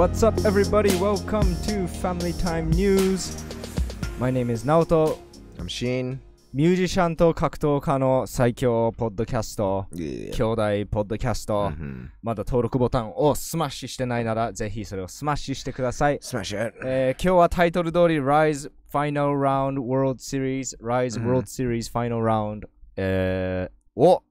What's up, everybody? Welcome to Family Time News. My name is Naoto. I'm s h i n ミュージシャンと格闘家の最強ポッドキャスト、兄弟ポッドキャスト、まだ登録ボタンをスマッシュしてないなら、ぜひそれをスマッシュしてください。スマッシュ、えー、今日はタイトル通り、Rise Final Round World Series、Rise World Series Final Round、えー、を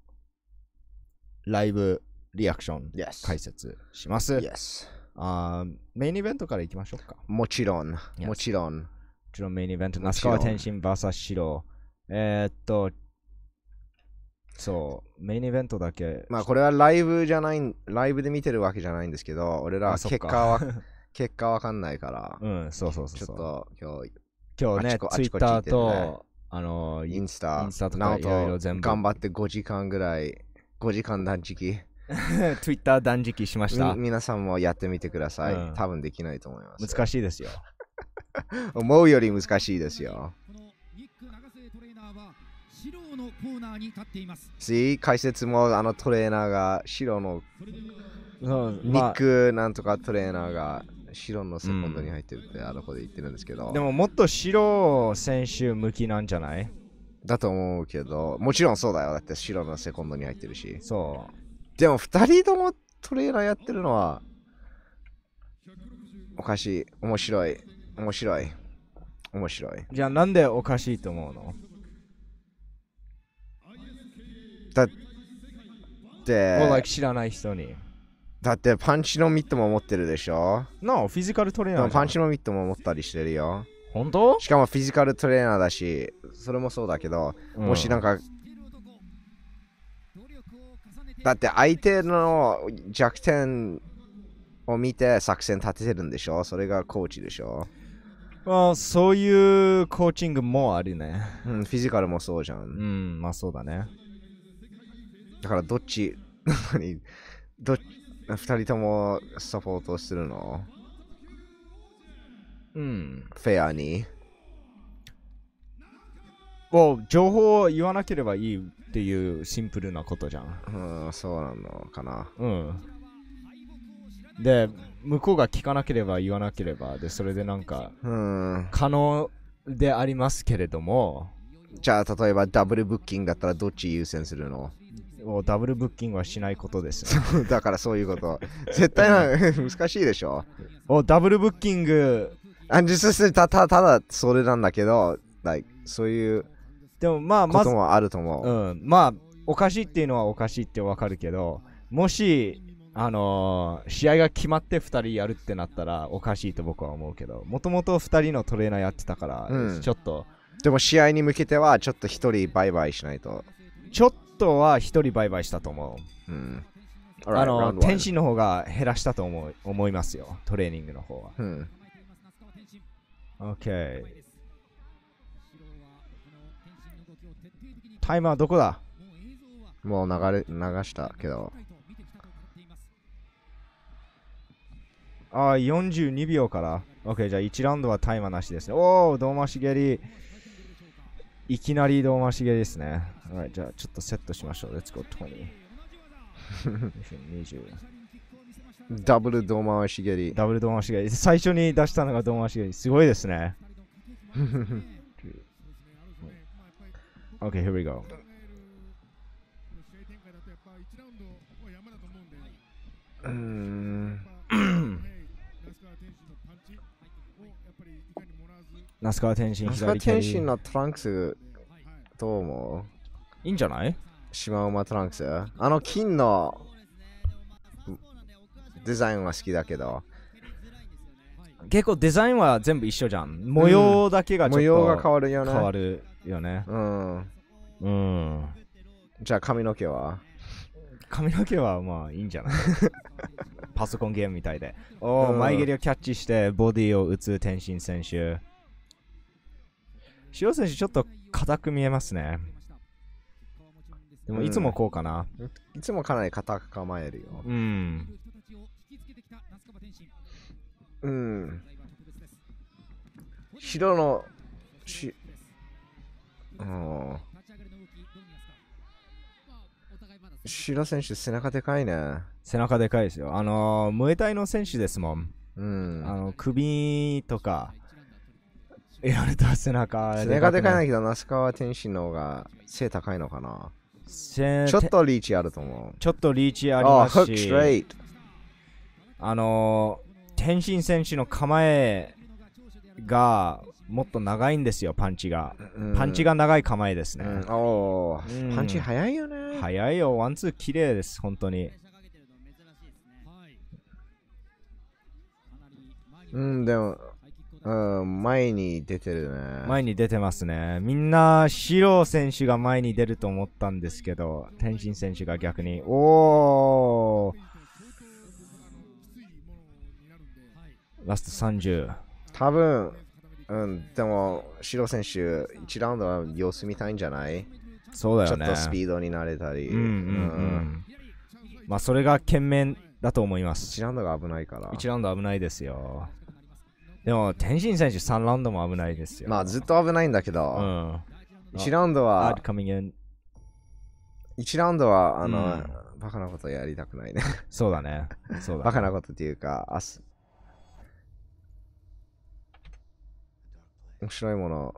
ライブリアクション、解説します。Yes. あメインイベントからいきましょうか。もちろん、yes. もちろん。もちろんメインイベント、那須川天心 VS 白。えー、っと、そう、メインイベントだけ。まあこれはライブじゃない、ライブで見てるわけじゃないんですけど、俺らは結果は、結果わかんないから。うん、そうそうそうちょっと今日、今日ね、ツイッターと、あの、インスタ、インスタとかいろいろ全部。頑張って5時間ぐらい、5時間断食。ツイッター断食しました。皆さんもやってみてください、うん多分できないと思います。難しいですよ。思うより難しいですよ。このニック長瀬トレーナーは白のコーナーに立っています。s 解説もあのトレーナーが白のうんニックなんとかトレーナーが白のセコンドに入ってるってあの子で言ってるんですけど、でももっと白選手向きなんじゃないだと思うけどもちろんそうだよだって白のセコンドに入ってるしそう。でも2人ともトレーラーやってるのは、おかしい。面白い。面白い。面白い。じゃあなんでおかしいと思うのだって、like、知らない人に。だってパンチのミットも持ってるでしょな o フィジカルトレーナー。パンチのミットも持ったりしてるよ。本当しかもフィジカルトレーナーだし、それもそうだけど、うん、もしなんかだって相手の弱点を見て作戦立ててるんでしょそれがコーチでしょまあ、そういうコーチングもありね。うん、フィジカルもそうじゃん。うん、まあそうだね。だからどっち、何、ど、二人ともサポートするのうん。フェアに。もう情報を言わなければいいっていうシンプルなことじゃんうんそうなのかなうんで向こうが聞かなければ言わなければでそれでなんかうん可能でありますけれどもじゃあ例えばダブルブッキングだったらどっち優先するのをダブルブッキングはしないことです、ね、だからそういうこと絶対な 難しいでしょおダブルブッキングあ実際ただただそれなんだけど、like、そういうでもまあまず、あると思う、うん、まあおかしいっていうのはおかしいってわかるけどもしあのー、試合が決まって2人やるってなったらおかしいと僕は思うけどもともと2人のトレーナーやってたから、うん、ちょっとでも試合に向けてはちょっと1人バイバイしないとちょっとは1人バイバイしたと思う、うん、right, あの天心の方が減らしたと思う思いますよトレーニングの方は、うん、OK タイマーどこだもう流れ流したけどああ42秒から OK じゃあ1ラウンドはタイマーなしですねおお胴回し蹴りいきなり胴回し蹴りですね、はい、じゃあちょっとセットしましょう Let's go 20 ダブル胴回し蹴り。ダブル胴回し蹴り。最初に出したのが胴回し蹴り。すごいですね。Okay, here we go. ナスカ須天心、那須川天心のトランクス、どう思ういいんじゃないシマウマトランクス。あの金のデザインは好きだけど。結構デザインは全部一緒じゃん。模様だけが模様が変わるよね。変わる。よね。うん。うん。じゃあ髪の毛は髪の毛はまあいいんじゃない パソコンゲームみたいで。おお、前蹴りをキャッチしてボディを打つ天心選手。塩選手ちょっと硬く見えますね。でもいつもこうかな。うん、いつもかなり硬く構えるよ。うん。うん。白のしシロ選手、背中でかいね。背中でかいですよ。あのー、ムエタイの選手ですもん。うん。あの、首とか、やれた背中背中でかいんだけど、那須川天心の方が背高いのかな。ちょっとリーチあると思う。ちょっとリーチありますし。あのー、天心選手の構えが、もっと長いんですよ、パンチが。うん、パンチが長い構えですね。うん、おうん、パンチ早いよね。早いよ、ワンツー綺麗です、本当に。うん、でも、うん、前に出てるね。前に出てますね。みんな、シロー選手が前に出ると思ったんですけど、天心選手が逆に、おーラスト30。多分うん、でも、シロ選手、1ラウンドは様子見たいんじゃないそうだよね。ちょっとスピードになれたり。うんうん、うん、まあ、それが懸命だと思います。1ラウンドが危ないから。1ラウンド危ないですよ。でも、天心選手3ラウンドも危ないですよ。まあ、ずっと危ないんだけど、うん、1ラウンドは、1ラウンドは、あの、うん、バカなことやりたくないねそうだね。そうだ、ね、バカなことっていうか、あす面白いもの。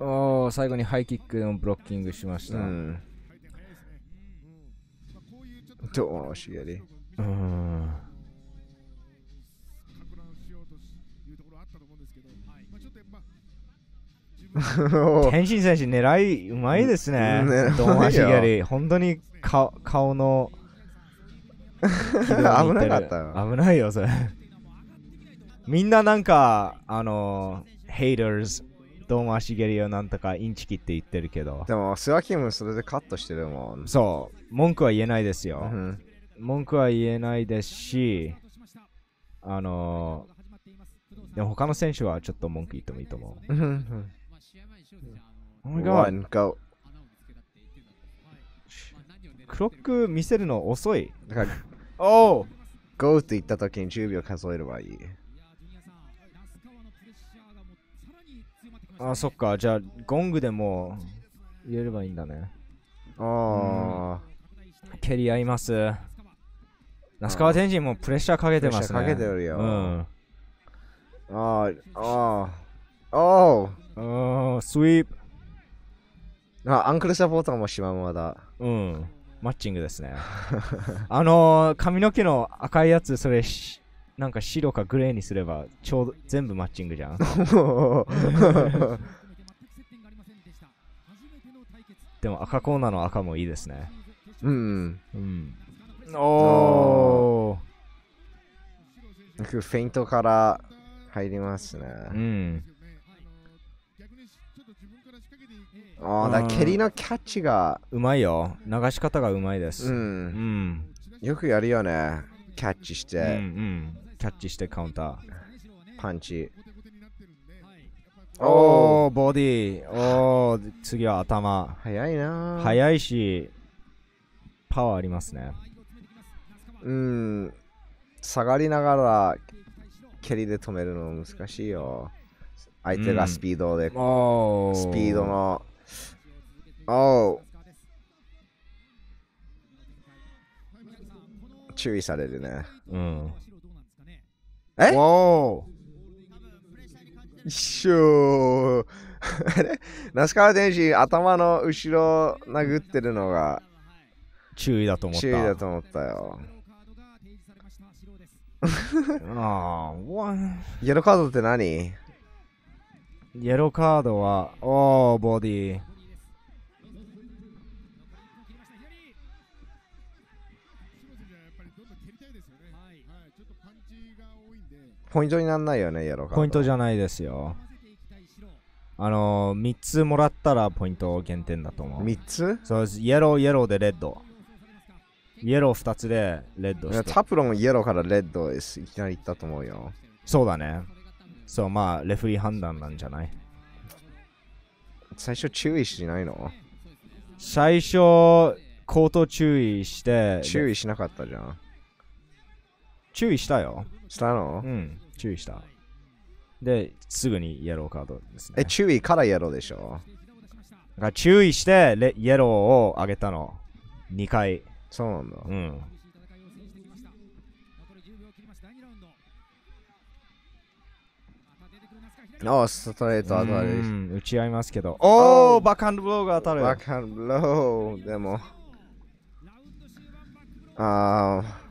おお、最後にハイキックのブロッキングしました。うん。どうしやり。うん。天心選手狙いうまいですね。どう足蹴り。本当に顔顔の 危なかったよ。危ないよ、それ。みんななんか、あの、haters、うもし蹴りをなんとかインチキって言ってるけど。でも、スワキムそれでカットしてるもん。そう、文句は言えないですよ。うん、文句は言えないですし、あの、でも他の選手はちょっと文句言ってもいいと思う。うん。Oh my god. クロック見せるの遅い。だから、お o ゴーって言った時に10秒数えればいい。あ、そっか。じゃあ、ゴングでも入れればいいんだね。ああ、蹴り合います。那須川天心もプレッシャーかけてますね。プレッシャーかけてるよ。うん。ああ、ああ、おあスイープ。あ、アンクルサポーターもしままだ。うん。マッチングですね。あのー、髪の毛の赤いやつ、それし、なんか白かグレーにすればちょうど全部マッチングじゃん でも赤コーナーの赤もいいですねうんうんおおフェイントから入りますねうんああだ蹴りのキャッチがうまいよ流し方がうまいですうん、うん、よくやるよねキャッチして、うんうん、キャッチしてカウンターパンチおおボディおお次は頭早いな早いしパワーありますねうん下がりながら蹴りで止めるの難しいよ相手がスピードで、うん、スピードのおお注意されるね。うん。えお一緒 あれ那須川天心、頭の後ろ殴ってるのが注意だと思った。注意だと思ったよ。ああ、イエローカードって何イエローカードは、おー、ボディー。ポイントにならないよね、イエローカード。ポイントじゃないですよ。あのー、3つもらったらポイント減点だと思う。3つそうです。イエロー、イエローでレッド。イエロー2つでレッドして。タプロもイエローからレッドいきなり行ったと思うよ。そうだね。そう、まあ、レフリー判断なんじゃない最初注意しないの最初、口頭注意して。注意しなかったじゃん。注意したよ。したのうん。注意した。で、すぐにイエローカードですね。え、注意からイエローでしょが注意してレ、イエローを上げたの。2回。そうなんだ。うん。ああ、ストレート当たる。打ち合いますけど。おお、バックハンドブローが当たる。バックハンドブロー、でも。ああ。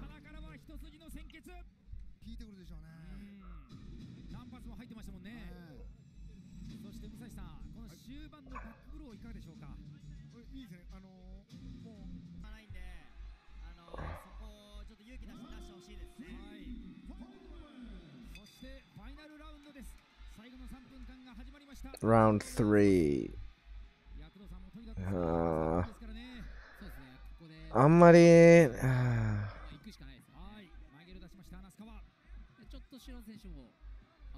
のバックブローいかがでしょうかいいですねあのー、もうなないんであのー、そこをちょっと勇気出して出してほしいですね、はい、そしてファイナルラウンドです最後の三分間が始まりましたラウンドヤク Round 3ああんまり行くしかないですはいマイケル出しましたナスカは。ちょっと白選手も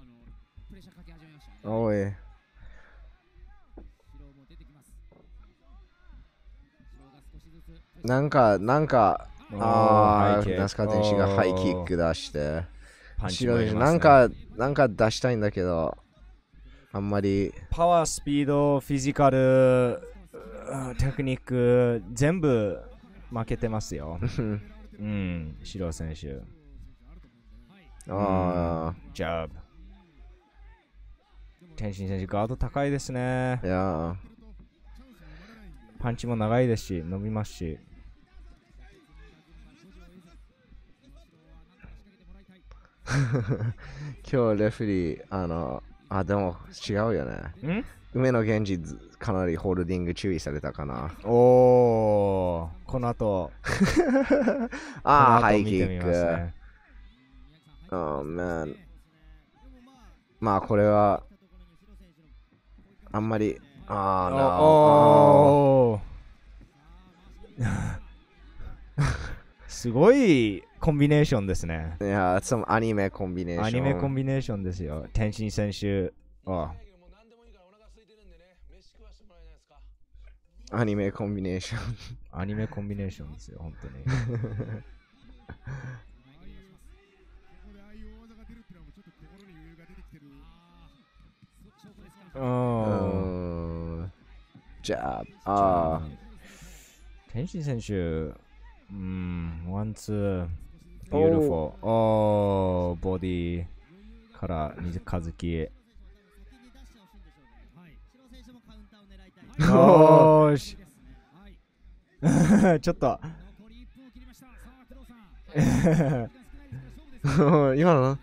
あのプレッシャーかけ始めましたねおいなんか、なんか、ああ、ナスカ天心がハイキック出して、白選手、なんか、なんか出したいんだけど、あんまり。パワー、スピード、フィジカル、テクニック、全部負けてますよ。うん、白選手。ああ、ジャブ。天心選手、ガード高いですね。いやパンチも長いですし、伸びますし。今日レフェリー、あの、あ、でも違うよね。梅野源氏、かなりホールディング注意されたかな。おおこの後。ああ、ハイキック。Oh m a まあ、これは、あんまり、ああ、なお すごいコンビネーションですね。いや、そのアニメコンビネーション。アニメコンビネーションですよ。天心選手。ああアニメコンビネーション。アニメコンビネーションですよ、本当に。うん。じゃあ、ああ。天心選手。うん、ワンツー、ビューティフォー、おー、ボディーから水かずき。よーし。ちょっと。今の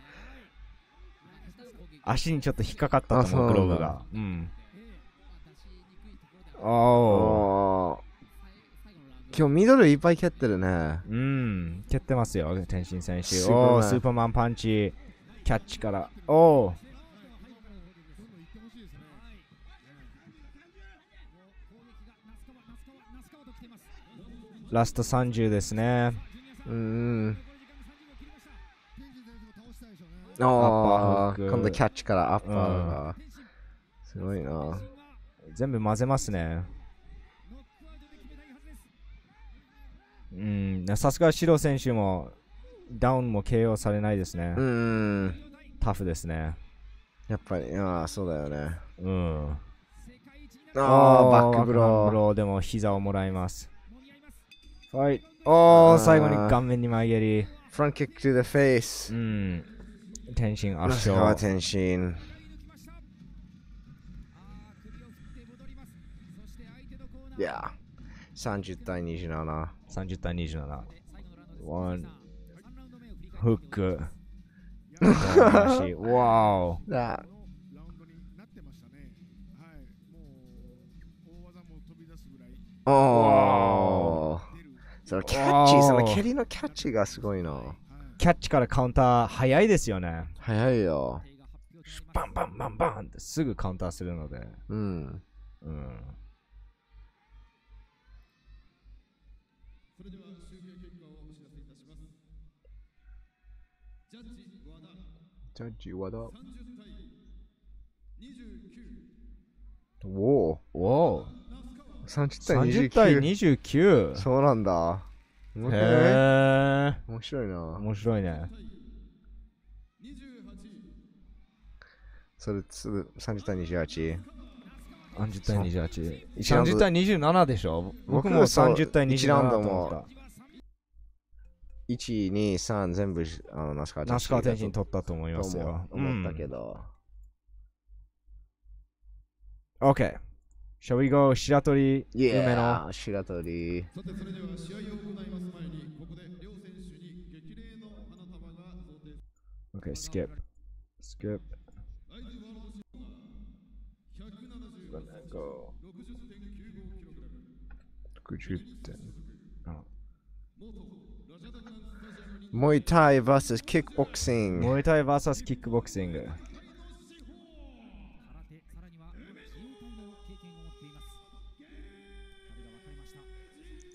足にちょっと引っかかったと思う、クローブが。うん。おー。今日ミドルいっぱい蹴ってるね。うん、蹴ってますよ、天心選手。おおスーパーマンパンチ、キャッチから。おお。ラスト30ですね。うん。ああ、今度キャッチからアッパーうん、すごいな。全部混ぜますね。うん、さすが白選手もダウンも KO されないですね。うん。タフですね。やっぱり、ああ、そうだよね。うん。ああ、バックグロー。ブローでも膝をもらいます。はい。おお、最後に顔面に曲げり。フランキック to the f a c うん。天心圧勝。ラス天心。y e a 30対27。30対27。ワン、フック。わお。だ。お。そのキャッチ、その蹴りのキャッチがすごいな。キャッチからカウンター早いですよね。早いよ。バンバンバンバンってすぐカウンターするので。うん。うん。チャージ、和田。おお。おお。30対29。30対29。そうなんだ。面白い、ね、面白いな。面白いね。それすぐ30対28。30対28。30対27でしょ僕も30対27だ1、2、3全部あの那須川天心。那須川天心取ったと思いますよ。思ったけど。うん、OK。Shall we go? 白鳥、yeah, 白鳥。さて、それでは試合を行います前に、ここで両選手に激励の花束が贈呈。OK、skip。skip。go。60.9キログラム。60点。あ。モイタイ vs キックボクシング。モイタイ vs キックボクシング。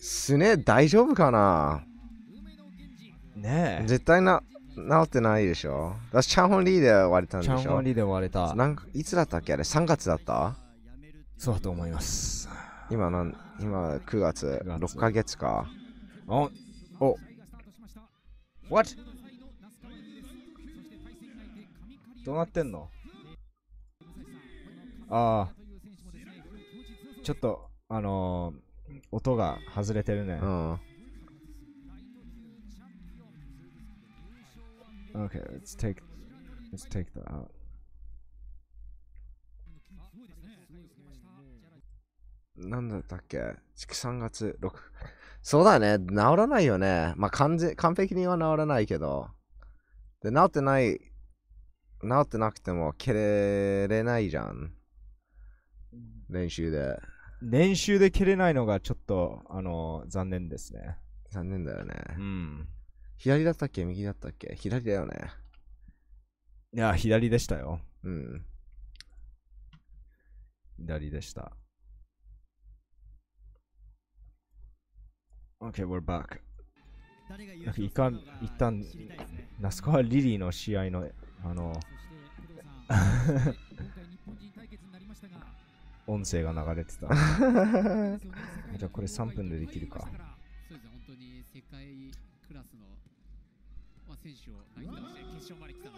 すね大丈夫かなねえ。絶対な、治ってないでしょだチャンホンリーで割れたんでしょチャンホンリーで割れた。なんかいつだったっけあれ ?3 月だったそうだと思います。今なん、今9月、9月6ヶ月か。おお What? どうなってんのああちょっとあの音が外れてるね、うん、OK let's take let's take that out なんだったっけ月3月6そうだね。治らないよね。まあ、完全、完璧には治らないけど。で、治ってない、治ってなくても蹴れれないじゃん。練習で。練習で蹴れないのがちょっと、あの、残念ですね。残念だよね。うん。左だったっけ右だったっけ左だよね。いや、左でしたよ。うん。左でした。Okay, we're back. なんかいかん一旦、ナスコはリリーの試合の、あの、音声が流れてた。じゃあこれ3分でできるか。そうですね、本当に世界クラスの、まあ、選手を投げ倒して決勝まで来た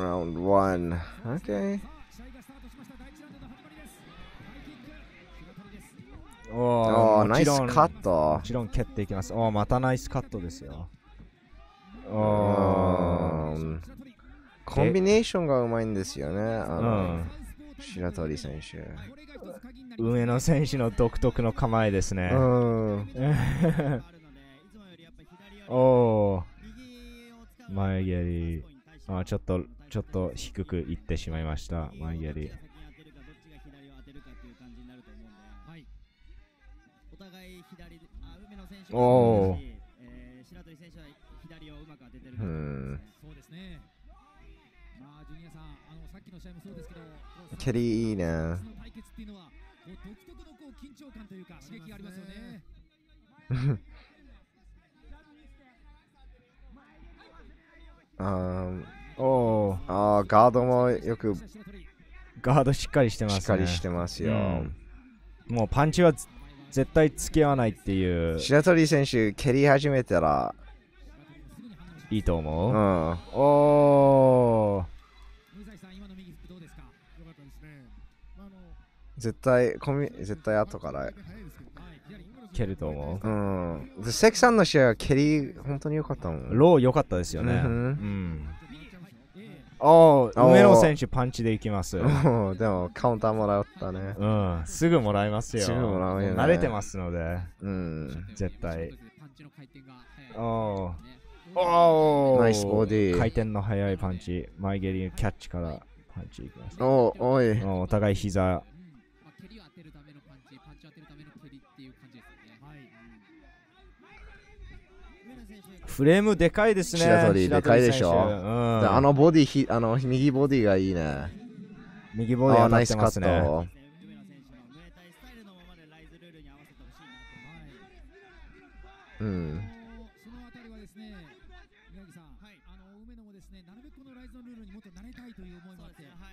ので。Round 1. Okay. おおナイスカット。もちろん蹴っていきます。おおまたナイスカットですよ。おおコンビネーションがうまいんですよね。あの、うん、白鳥選手。上野選手の独特の構えですね。うん、おお前蹴り。あちょっと、ちょっと低くいってしまいました。前蹴り。おお。えー、白鳥選手は左をうまく当ててる、うんそうですね。まあジュニアさん、あのさっきの試合もそうですけど、キャリーいいね対決っていうのは、こう独特のこう緊張感というか刺激がありますよね。あーおあーガードもよくガードしっかりしてます、ね、しっかりしてますよ、うん、もうパンチは絶対付き合わないっていう白鳥選手蹴り始めたらいいと思う、うん、おお絶対コミ絶対後から蹴ると思ううん関さんの試合は蹴り本当に良かったもんロー良かったですよね、うん、うんおお、梅野選手パンチでいきます。でも、カウンターもらったね。うん、すぐもらいますよ。すぐもらうよ、ね、慣れてますので、うん、絶対。おお。おナイスボディ回転の速いパンチ、前蹴りキャッチからパンチいきます。おおい。お互い膝フレームでかいですね。白鳥、でかいでしょ。うん、あのボディひ、あの、右ボディがいいね。右ボディ当たってますね。うん。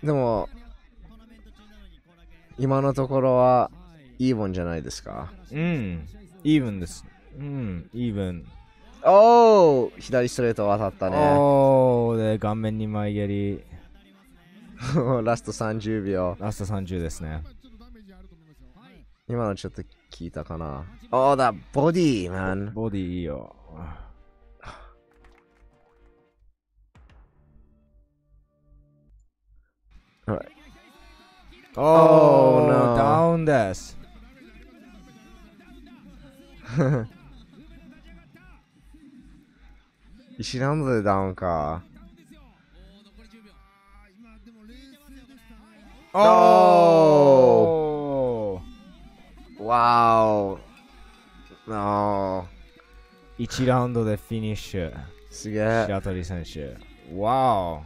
でも、今のところはイーブンじゃないですか。うん、イーブンです。うん、イーブン。おお左ストレート当たったね。おおで、顔面に前蹴り。ラスト30秒。ラスト30ですね。今のちょっと聞いたかな。おおだ、ボディー、マン。ボディーいいよ。おお、ダウンです。Oh, o 石なんだダウンか。おーわお1ラウンドでフィニッシュ。すげえ。白鳥選手。わ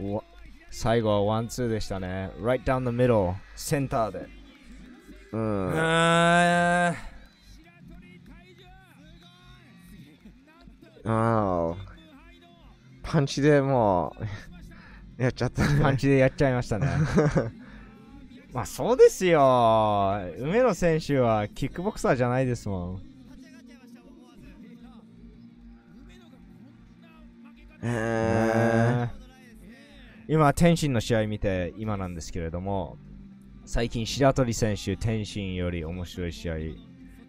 お最後はワンツーでしたね。Right down the middle。センターで。うん。ああ。パンチでもうやっちゃった、ね、パンチでやっちゃいましたね まあそうですよ梅野選手はキックボクサーじゃないですもんえー、今天心の試合見て今なんですけれども最近白鳥選手天心より面白い試合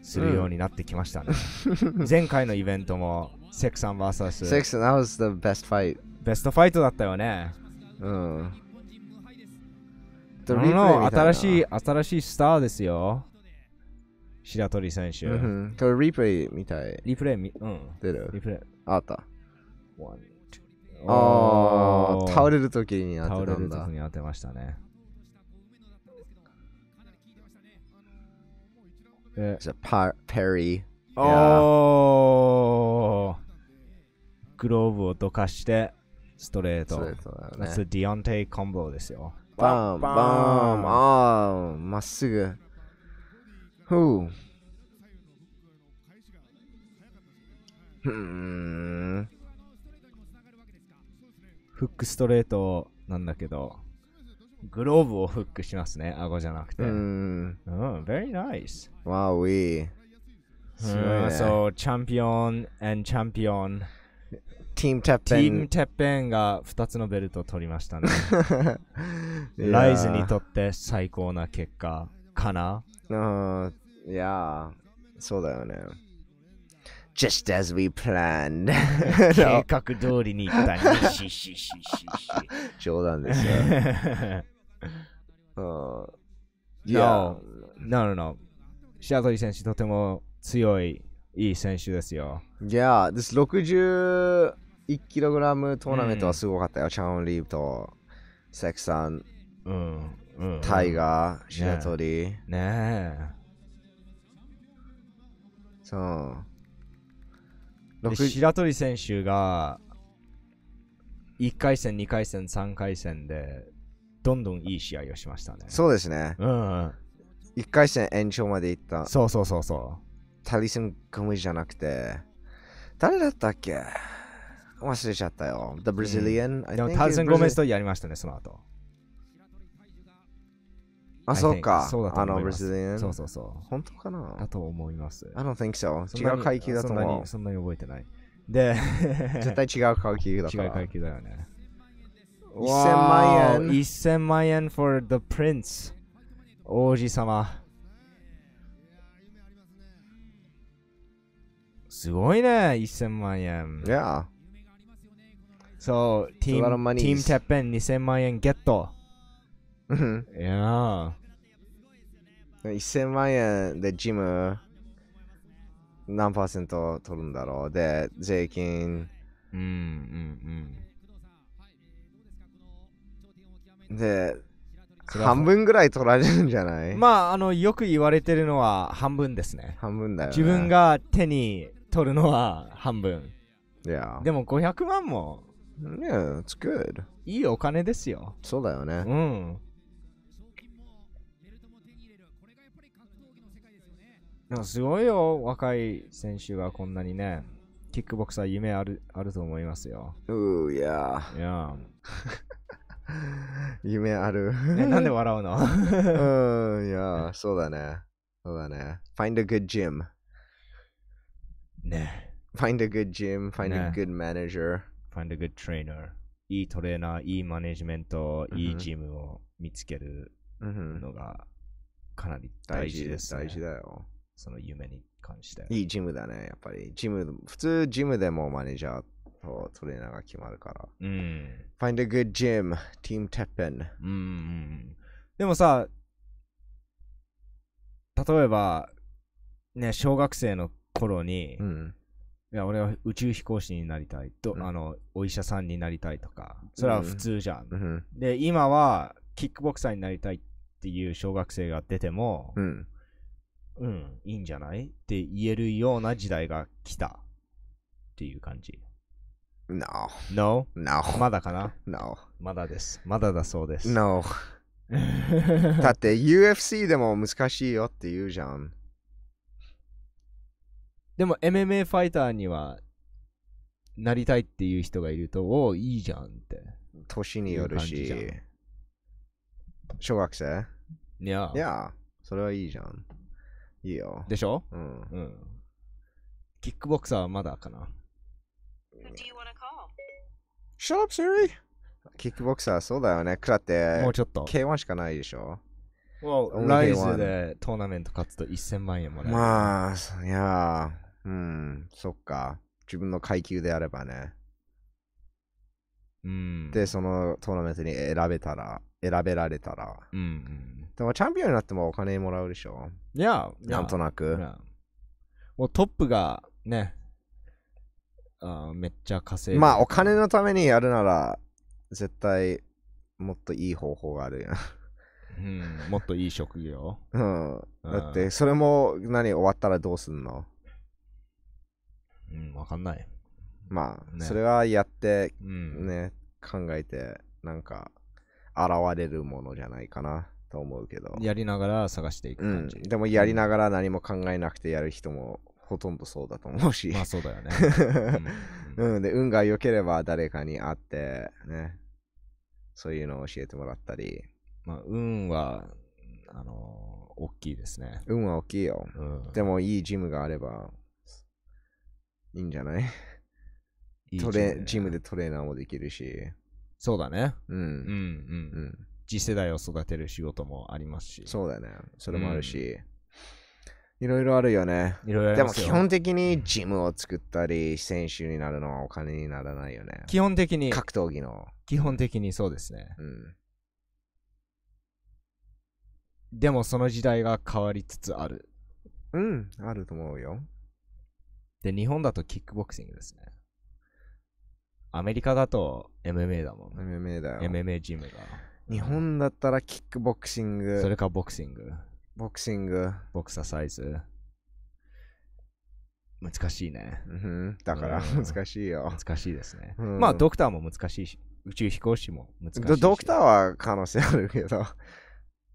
するようになってきましたね、うん、前回のイベントもセクさん VS。セクサン、that was the best fight. ベストファイトだったよね。うん。の新しい、新しいスターですよ。白鳥選手。うん、これリプレイみたい。リプレイみ、うん。出る。リプレイ。あった。ああ、倒れる時に当てたんだ。倒れる時に当てましたね。じゃあ、パ、ペリー。おおグローブをどかして、ストレート。ストレートだよね。ディオンテイコンボですよ。バンバンバあ、まっすぐ。ふう。フックストレートなんだけど、グローブをフックしますね、顎じゃなくて。うん。うん、very nice. Wow, we. うん、そう、チャンピオン and チャンピオン。チームテっぺン。チームてっぺんが2つのベルトを取りましたね。ライズにとって最高な結果かな。うん、いや、そうだよね。just as we planned 計画通りにいったシ冗談ですよ。う ん。いや、なるほど。白鳥選手とても強い、いい選手ですよ。いや、です、61kg トーナメントはすごかったよ。うん、チャン・リーブと、セクさん、うん、うん、タイガー、白鳥。ねねそう。白鳥選手が、1回戦、2回戦、3回戦で、どんどんいい試合をしましたね。そうですね。うん、うん。1回戦延長までいった。そうそうそうそう。タリスン・カムじゃなくて、誰だったっけ忘れちゃったよ。The Brazilian、うん、でもタリスン・ゴメスとやりましたね、その後。あ、そうか。そうあの、ブラジリアン。そうそうそう。本当かなだと思います。I don't think so. 違う階級だと思う。そんなに覚えてない。で、絶対違う階級だから。違う階級だよね。1000万円。1000万円 for the prince。王子様。すごいね、1000万円。Yeah. So, team, team Teppen 2000万円ゲット。yeah. 1000万円でジム何パーセント取るんだろうで、税金。うんうんうん。で、半分ぐらい取られるんじゃないまあ、あの、よく言われてるのは半分ですね。半分だよ、ね、自分が手に取るのは半分。Yeah. でも500万も Yeah, it's good. いいお金ですよ。そうだよね。うん。すごいよ、若い選手がこんなにね。キックボクサー夢あるあると思いますよ。うー、いやー。いやー。夢ある。え、なんで笑うのうん、いやー、そうだね。そうだね。Find a good gym. ね。Find a good gym, find、ね、a good manager. Find a good trainer. いいトレーナー、いいマネジメント、いいジムを見つけるのがかなり大事です、ね、大事だよ。その夢に関して。いいジムだね、やっぱり。ジム、普通ジムでもマネージャーとトレーナーが決まるから。うん。Find a good gym, Team Teppen。うん。でもさ、例えば、ね、小学生の頃に、うん、いや俺は宇宙飛行士になりたいと、うん、あのお医者さんになりたいとかそれは普通じゃん、うん、で今はキックボクサーになりたいっていう小学生が出ても、うん、うん、いいんじゃないって言えるような時代が来たっていう感じ No. No? No. まだかな ?No. まだです。まだだそうです。No. だって UFC でも難しいよって言うじゃん。でも MMA ファイターにはなりたいっていう人がいると、おお、いいじゃんって。年によるし、小学生いや。いや、それはいいじゃん。いいよ。でしょうん。うん。キックボクサーはまだかな。Shut up, Siri! キックボクサーそうだよね。らって、もうちょっと。K1 しかないでしょライズでトーナメント勝つと1000万円もらえる。まあ、いやうん、そっか。自分の階級であればね。うん、で、そのトーナメントに選べたら、選べられたら。うん、うん、でも、チャンピオンになってもお金もらうでしょ。いや、なんとなく。もうトップがね、あめっちゃ稼いまあ、お金のためにやるなら、絶対、もっといい方法があるよ。うん、もっといい職業。うん。だって、それも何終わったらどうすんのうん、わかんない。まあ、ね、それはやって、うん、ね、考えて、なんか、現れるものじゃないかなと思うけど。やりながら探していく感じ。うん、でも、やりながら何も考えなくてやる人もほとんどそうだと思うし。まあ、そうだよね。うん、で、運が良ければ誰かに会って、ね、そういうのを教えてもらったり。まあ、運は、あのー、大きいですね。運は大きいよ。うん、でも、いいジムがあれば、いいんじゃないいいジムジムでトレーナーもできるし。そうだね。うん。うんうんうん。次世代を育てる仕事もありますし。そうだね。それもあるし。いろいろあるよね。いろいろでも基本的にジムを作ったり、選手になるのはお金にならないよね。基本的に。格闘技の。基本的にそうですね。うん。でもその時代が変わりつつある。うん、あると思うよ。で、日本だとキックボクシングですね。アメリカだと MMA だもん。MMA だよ。MMA ジムが。日本だったらキックボクシング。それかボクシング。ボクシング。ボクササイズ。難しいね。うん、だから難しいよ。難しいですね。うん、まあドクターも難しいし、宇宙飛行士も難しいド。ドクターは可能性あるけど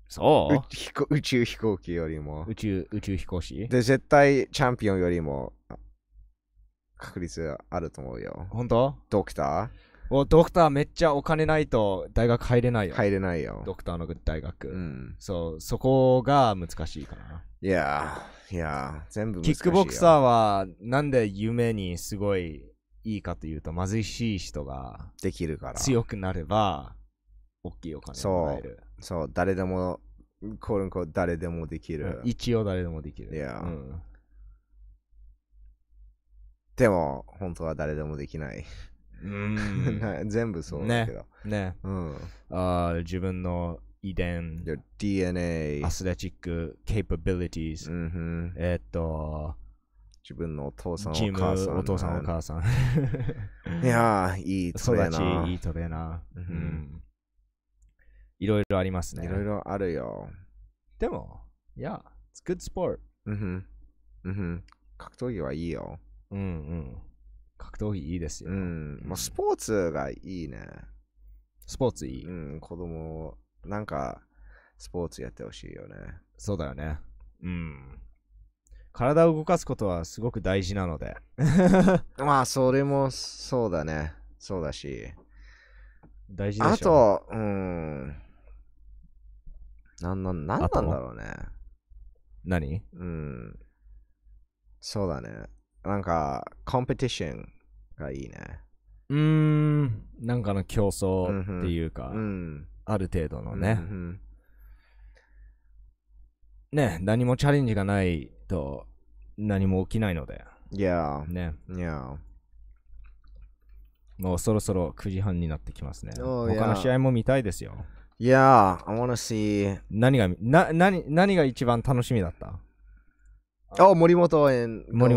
そう宇宙飛行機よりも。宇宙、宇宙飛行士で、絶対チャンピオンよりも確率あると思うよ。本当ドクターおドクターめっちゃお金ないと大学入れないよ。入れないよ。ドクターの大学。うん。そう、そこが難しいかな。いやいや全部難しい。キックボクサーはなんで夢にすごいいいかというと、貧しい人ができるから強くなれば、大きいお金がもらえる。そう、誰でも、こルンコ誰でもできる。一応誰でもできる。いや、うん。でも、本当は誰でもできない。うん 全部そうだけど。ね。ねうん、あ自分の遺伝、Your、DNA、アスレチック、ケ a p ビリティ i うんえー、っと、自分のお父さん、お母さん。お父さん、お母さん。いやいいトレーナー。育ちいいトレーナー。うんいろいろありますね。いろいろあるよ。でも、いや、it's good sport. うんふん。うんふん。格闘技はいいよ。うんうん。格闘技いいですよ。うん。まあ、スポーツがいいね。スポーツいい。うん、子供、なんか、スポーツやってほしいよね。そうだよね。うん。体を動かすことはすごく大事なので。まあ、それもそうだね。そうだし。大事でしょ。あと、うん。なんなん、なんなんだろうね。何うん。そうだね。なんか、コンペティションがいいね。うーん、なんかの競争っていうか、うん、ある程度のね。うん、ね、何もチャレンジがないと何も起きないので。いや、ね。いや。もうそろそろ9時半になってきますね。Oh, 他の試合も見たいですよ。Yeah, I wanna see. 何が、な、何、何が一番楽しみだった Oh, m o r 森本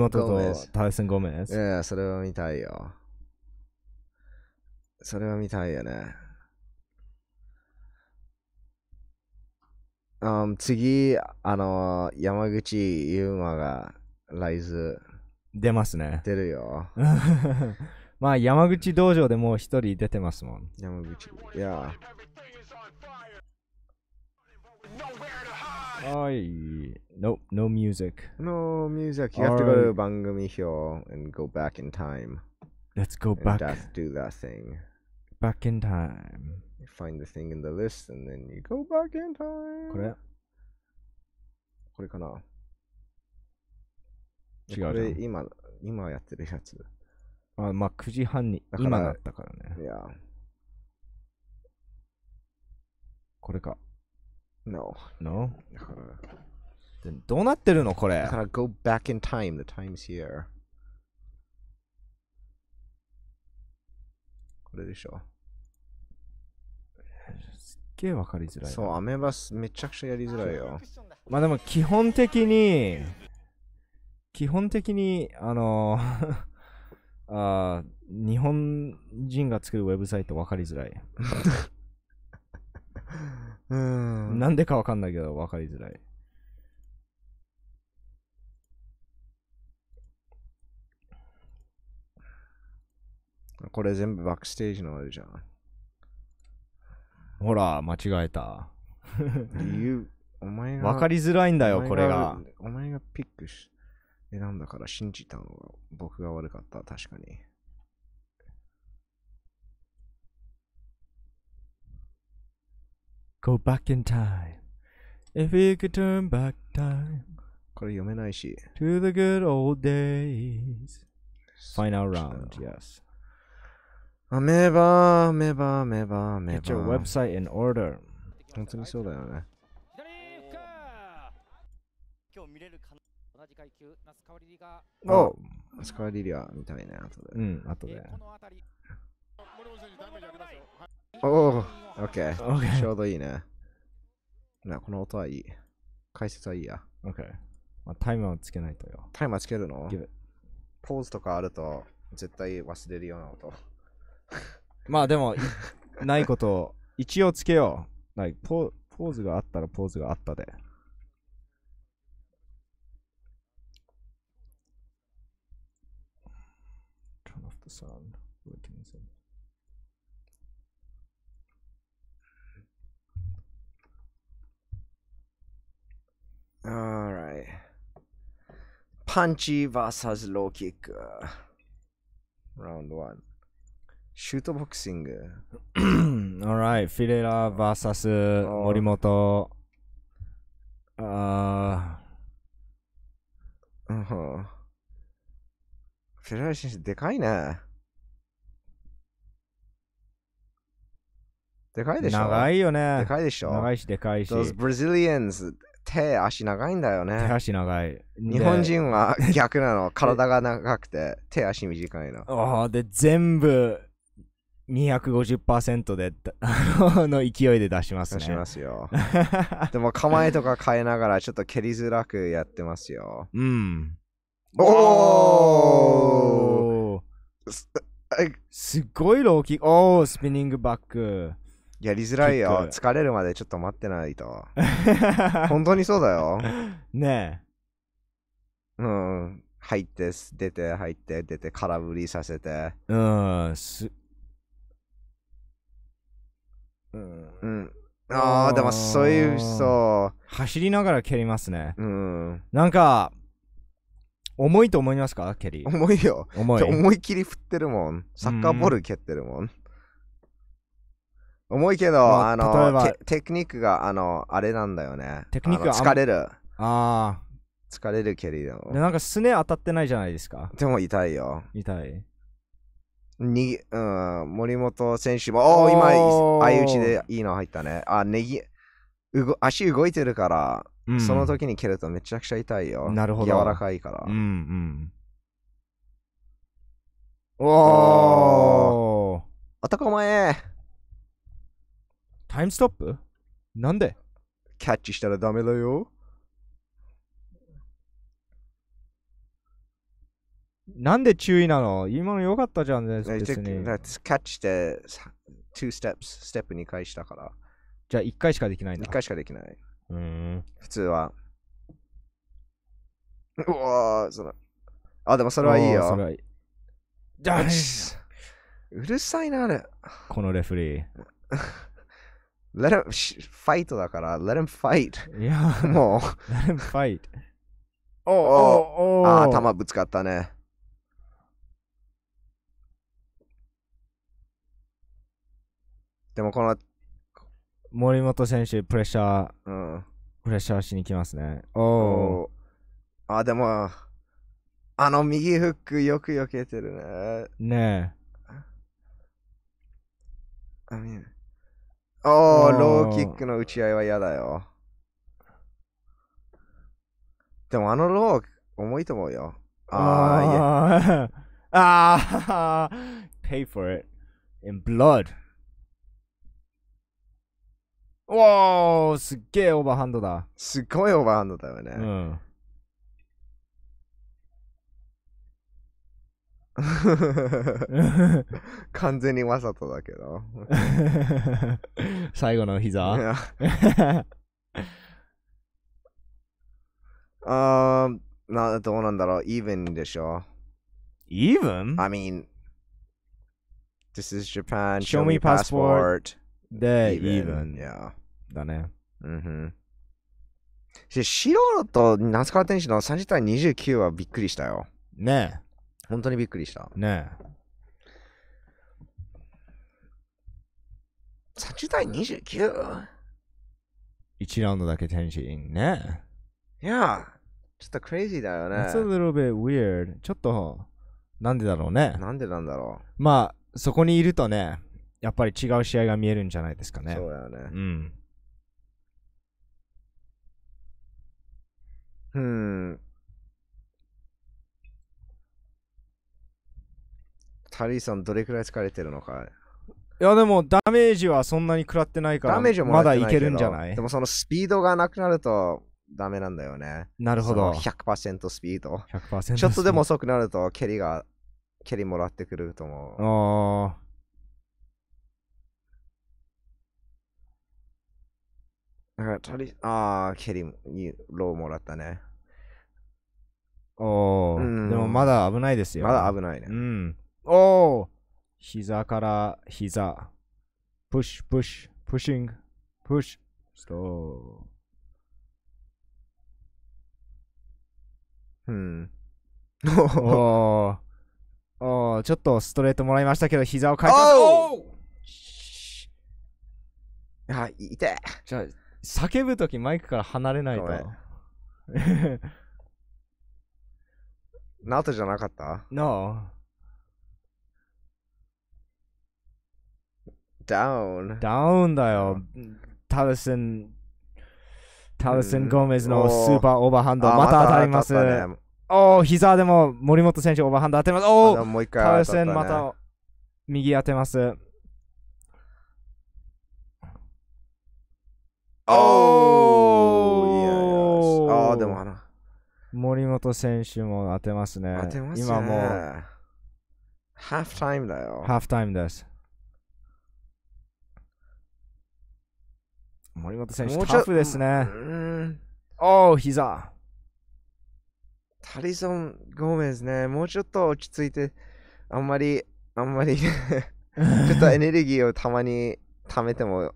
と Gomez. タイソン・ゴメです。y それは見たいよ。それは見たいよね。Um, 次、あの、山口優馬がライズ出ますね。出るよ。まあ山口道場でもう一人出てますもん。山口、いや、はい。No, no music. No music. You have to go to 番組表 and go back in time. Let's go back. Just do that thing. Back in time. You find the thing in the list and then you go back in time. これこれかな違うこれ今、今やってるやつ。あまあ9時半に今だったからね。いや。これか。No. No? Then どうなってるのこれ I gotta go back in time. The time's here. これでしょ。すっげえわかりづらい。そう、アメバスめちゃくちゃやりづらいよ。まあでも基本的に、基本的に、あの ーあ、日本人が作るウェブサイトわかりづらい。うん。なんでかわかんないけど、わかりづらい。これ全部バックステージのあれじゃん。ほら、間違えた。理由、お前わかりづらいんだよ、これが。お前がピックし、選んだから信じたのが僕が悪かった、確かに。Go back in time. If we could turn back time これ読めないし。to the good old days. Final round, yes. アメーバー、アメーバー、アメーバー、アメーバー。Get your website in order. 本当にそうだよね。おスカーリリアみたいな後で。うん、後で。この辺り。森本選手ダメージありますよ。おお、オッケー。ちょうどいいね。なこの音はいい。解説はいいや。ケー。まあ、タイマーをつけないとよ。タイマーつけるの Give it. ポーズとかあると絶対忘れるような音。まあでも、ないことを一応つけよう。ポポーズがあったらポーズがあったで。Turn off the sound. Alright. パンチ vs ローキック。Round 1. シュートボクシング。Alright. フィレラ vs 森本。ああ。Uh-huh. フェラーリ選手でかいね。でかいでしょ長いよね。でかいでしょ長いしでかいし。Those Brazilians 手足長いんだよ手ね足長い。日本人は逆なの体が長くて手足短いの ああ、で、全部250%で、あの勢いで出します出しますよ でも構えとか変えながらちょっと蹴りづらくやってますようん。おおーすすっごいローキー。おー、スピニングバック。やりづらいよ。疲れるまでちょっと待ってないと。本当にそうだよ。ねえ。うん。入って、出て、入って、出て、空振りさせて。うん、す。うん。うん。ああ、でもそういう、そう。走りながら蹴りますね。うん。なんか、重いと思いますか蹴り。重いよ。重い。思いっきり振ってるもん。サッカーボール蹴ってるもん。重いけど、まあ、あのテクニックがあのあれなんだよねテクニックが疲れるああ疲れるけれどでなんかすね当たってないじゃないですかでも痛いよ痛いに、うん、森本選手もおお今相打ちでいいの入ったねあねぎ足動いてるから、うん、その時に蹴るとめちゃくちゃ痛いよなるほど柔らかいからうんうんおおま前タイムストップなんでキャッチしたらダメだよ。なんで注意なの今の良かったじゃんね。別に。キャッチして、2 steps、ステップ2回したから。じゃあ1回しかできないんだ。1回しかできない。うん。普通は。うわその。あ、でもそれはいいよ。それはいい。うるさいな、あれ。このレフリー。let him fight だから、let him fight。いや、もう。let him fight。おおおあ、頭ぶつかったね。でもこの森本選手、プレッシャー、うん、プレッシャーしに来ますね。おおあ、でも、あの右フックよく避けてるね。ねえ。I mean, おお、ローキックの打ち合いは嫌だよ。でもあのロー、重いと思うよ。ああ、いや。ああ、pay for it in blood. おお、すっげえオーバーハンドだ。すっごいオーバーハンドだよね。うん。完全にわざとだけど。最後の膝 あー、な、どうなんだろう ?even でしょ ?even? I mean, this is Japan, show, me passport. で、even. even. Yeah. だね。うん。白と那須川天心の30対29はびっくりしたよ。ねえ。本当にびっくりした。ねえ。30対 29? 1ラウンドだけ天心ね。いや、ちょっとクレイジーだよ That's a ね。little bit weird. ちょっと、なんでだろうね。なんでなんだろう。まあ、そこにいるとね、やっぱり違う試合が見えるんじゃないですかね。そうだよね。うん。うん。ハリーさんどれくらい疲れてるのか。いやでもダメージはそんなに食らってないから、ダメージもまだいけるんじゃないでもそのスピードがなくなるとダメなんだよね。なるほど。100%スピード。100%ちょっとでも遅くなると蹴りが、蹴りもらってくると思う。ああ。なんか、りああ、蹴りにローもらったね。おお、うん、でもまだ危ないですよ。まだ危ないね。うん。おお膝から膝。プッシュ、プッシュ、プッシング、プッシュ、ストー。うん。おおおちょっとストレートもらいましたけど、膝を変えた。おあ、痛い。じゃあ、叫ぶときマイクから離れないと。なとじゃなかったなあ。No. ダウン。ダウンだよ。タルセン、タルセン・ゴメズのスーパーオーバーハンド、また当たります。まね、おお、膝でも森本選手オーバーハンド当てます。おお、もう一回、ね、タルセンまた右当てます。おお、ああ、でもあの。森本選手も当てますね。当てますね。今もう。ハーフタイムだよ。ハーフタイムです。森本選手、もうちょっとですね。おお、膝。タリソン・ゴメすね、もうちょっと落ち着いて、あんまり、あんまり ちょっとエネルギーをたまに貯めても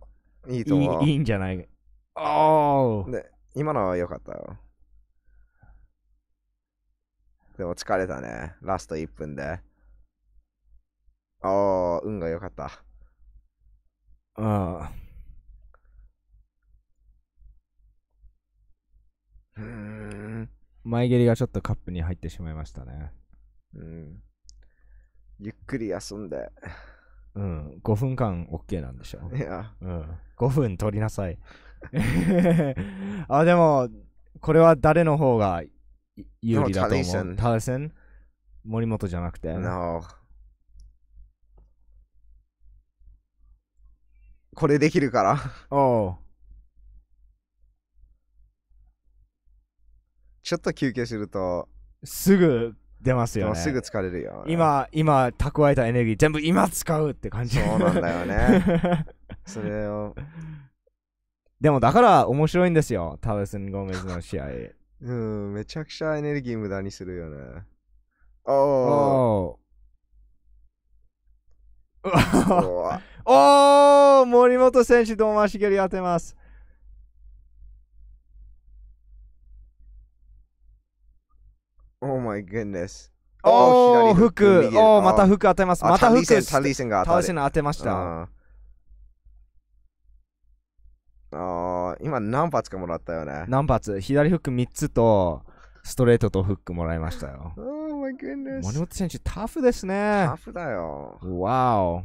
いいと思う。いいいんじゃないおお。今のは良かったよ。でも疲れたね。ラスト1分で。おお、運が良かった。ああ。うん。前蹴りがちょっとカップに入ってしまいましたね。うん。ゆっくり休んで。うん、5分間 OK なんでしょ。いや。うん。5分取りなさい。あ、でも、これは誰の方が有利だと思うタレセン森本じゃなくて。No. これできるから。おう。ちょっと休憩するとすぐ出ますよねすぐ疲れるよ、ね、今今蓄えたエネルギー全部今使うって感じそうなんだよね それをでもだから面白いんですよタウスン・ゴメズの試合うんめちゃくちゃエネルギー無駄にするよねおおおお森本選手、どうも足蹴り当てます。Oh my goodness. おお、服。おお、また服当てます。また服。タリセンが当て当てました。あ今何発かもらったよね。何発左フック3つと、ストレートとフックもらいましたよ。oh my goodness. 森本選手、タフですね。タフだよ。わお。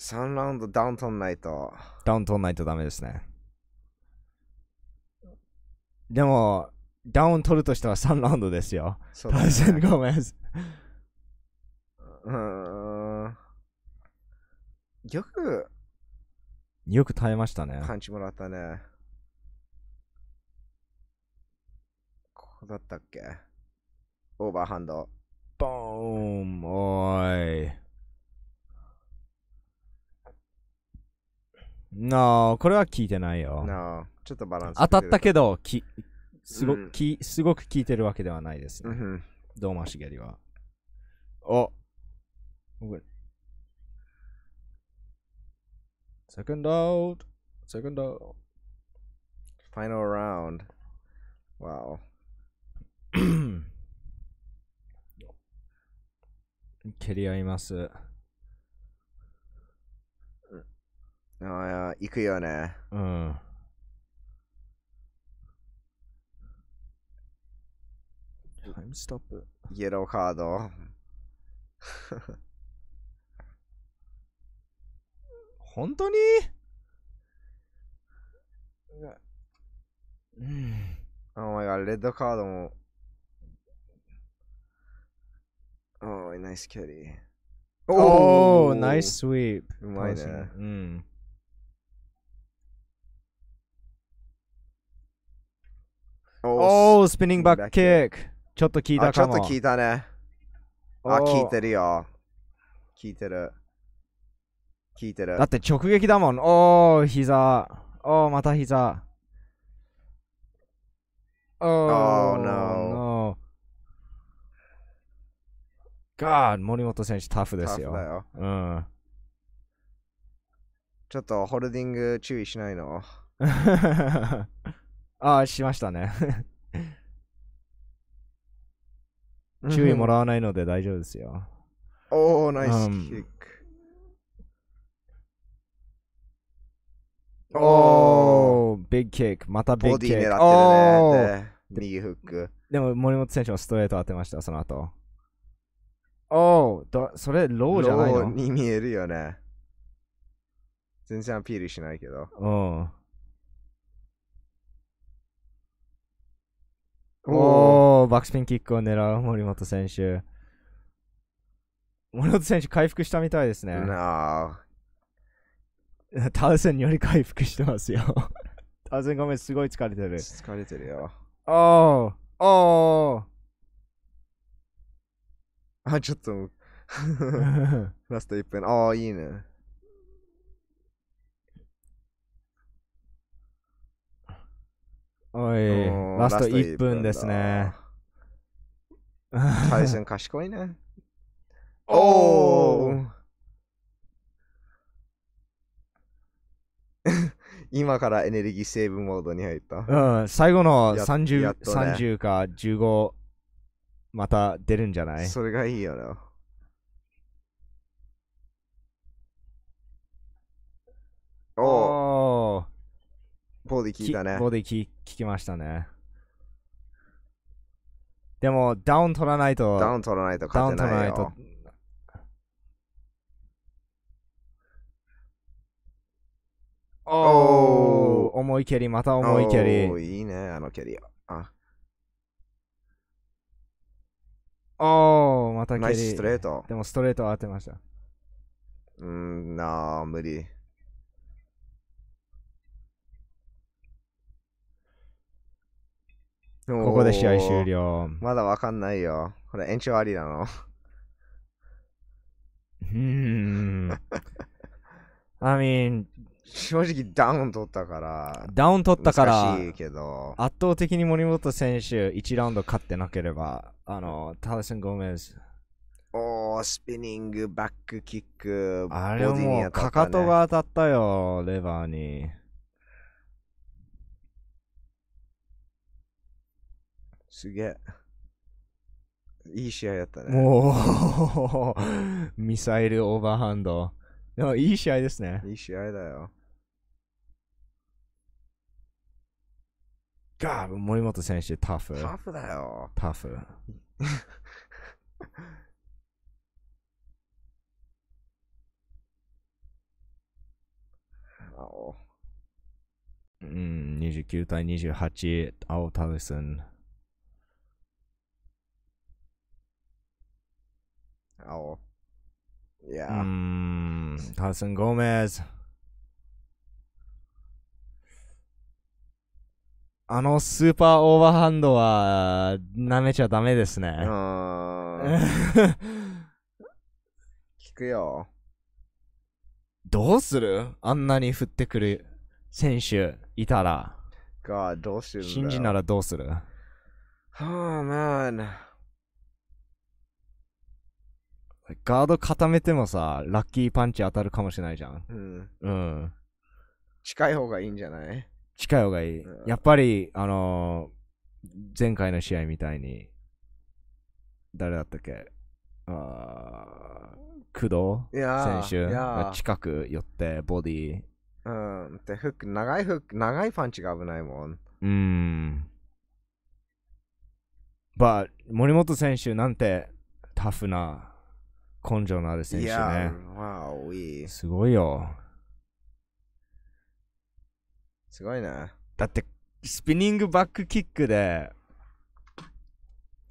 3ラウンドダウントンナイト。ダウントンナイトダメですね。でも、ダウン取るとしては3ラウンドですよ。そう対ン・ゴメス。うん。よく、よく耐えましたね。パンチもらったね。ここだったっけオーバーハンド。ボーンおーい。なあ、これは聞いてないよ。なあ。ちょっとバランス当たったけど、きすご,、うん、きすごく効いてるわけではないですね。うん、ドーマシゲリは。おセカンドアウトセカンドアウトファイナルラウンド。わお。蹴り合います。ああ、行くよね。うん。タイムストップ。イエローカード。本当にうん。お前がレッドカードも。おい、ナイスキャリー。おお、ナイススイープ。うまいね。うん。おお、スピニングバックキック。ちょっと聞いたかも。ちょっと聞いたね。あ、聞いてるよ。聞いてる。聞いてる。だって直撃だもん。おー、膝。おー、また膝。おー、oh, no. no. g o 森本選手タフですよ。ようん。ちょっとホールディング注意しないの ああ、しましたね注意もらわないので大丈夫ですよ。おー、ナイスキック。おー、ビッグキック。またビッグキック。ボディ狙ってるね。右フック。でも森本選手もストレート当てました、その後。おー、それローじゃないのローに見えるよね。全然アピールしないけど。うん。おー。バックスピンキックを狙う森本選手。森本選手回復したみたいですね。なあ。タウセンより回復してますよ タウセンごめん、すごい疲れてる。疲れてるよ。おおあ、ちょっと ラスト1分。ああ、いいね。おい、ラスト1分ですね。対戦賢いね。おー今からエネルギーセーブモードに入った。うん、最後の 30,、ね、30か15また出るんじゃないそれがいいよな。おおボディ効いたね。ボディ聞きましたね。でも、ダウン取らないと。ダウン取らないと勝てないダウン取らないと。おお重い蹴り、また重い蹴り。いいね、あの蹴り。あおおまた蹴り。ストレート。でもストレート当てました。うんなあ、無理。ここで試合終了。まだわかんないよ。これ延長ありなの。うん。I mean, 正直ダウン取ったから。ダウン取ったから、圧倒的に森本選手1ラウンド勝ってなければ、あの、タレセン・ゴメズ。おー、スピニング、バックキック、あれも、ね、かかとが当たったよ、レバーに。すげえ。いい試合だったね。おう、ミサイルオーバーハンド。でもいい試合ですね。いい試合だよ。ガー森本選手、タフ。タフだよ。タフ。うん、29対28、青田ですん。Ja. Ja. Mm, Hassan Gomez. あのスーパーオーバーハンドは、舐めちゃダメですね。聞くよ。どうするあんなに振ってくる選手いたら。God, どうする信じならどうする ?Oh, man. ガード固めてもさ、ラッキーパンチ当たるかもしれないじゃん。うん。うん。近い方がいいんじゃない近い方がいい。うん、やっぱり、あのー、前回の試合みたいに、誰だったっけあ工藤選手が近く寄ってボディうん。で、フック、長いフック、長いパンチが危ないもん。うん。ば、森本選手なんてタフな根性のある選手ね。Wow, すごいよ。すごいな。だって、スピニングバックキックで、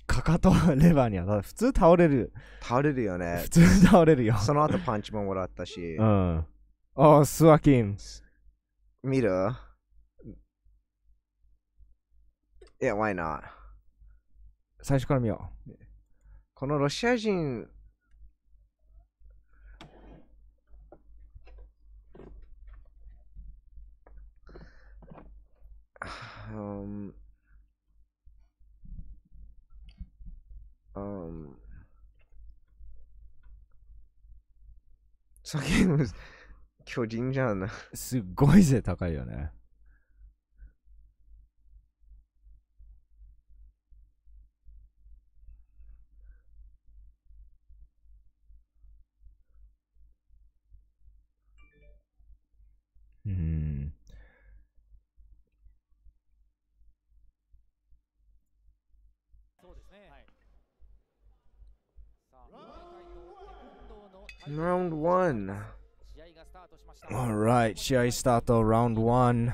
かかとレバーに当たる。普通倒れる。倒れるよね。普通倒れるよ。その後パンチももらったし。うん。ああ、スワキン。見るいや、why not? 最初から見よう。このロシア人 um, um, さっきの巨人じゃん。すっごい背高いよね。Alright, 試合スタート、ラウンド1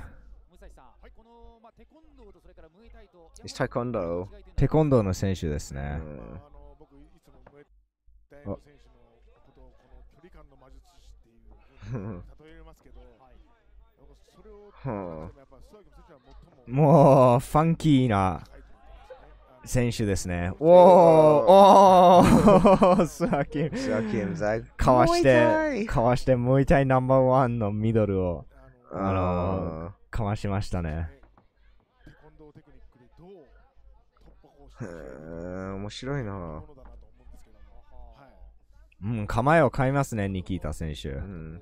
タイコンドーテコンドーの選手ですね。もうファンキーな選手ですね。おお スアキム。スキム、ザかわして、かわして、もう一回ナンバーワンのミドルを、あのー、かわしましたね。面白いなうん、構えを変えますね、ニキータ選手。うん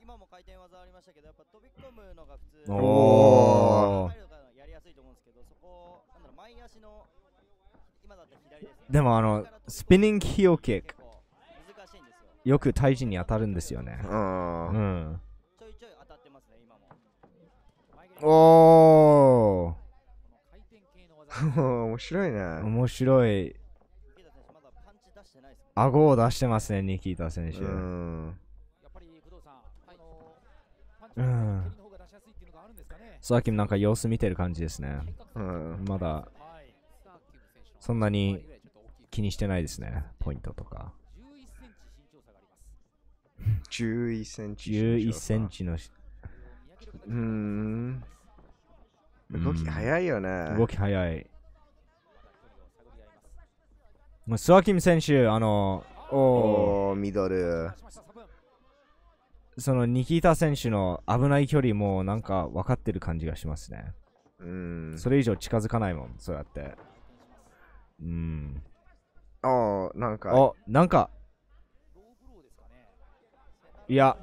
今も回転技ありましたけど、やっぱ飛び込むのが普通。おでもあの、スピニングヒールキック。よく胎児に当たるんですよね。うん。うん。おー 面白いね。面白い。顎を出してますね、ニキータ選手。うん。うん。さっきなんか様子見てる感じですね。うん。まだ、そんなに気にしてないですね、ポイントとか。11センチ11センチのうん。動き早いよね。動き早い。まあ、スワキム選手、あの、おおミドル。そのニキータ選手の危ない距離もなんか分かってる感じがしますね。うん。それ以上近づかないもん、そうやって。うん。ああ、なんか。あ、なんか。いや。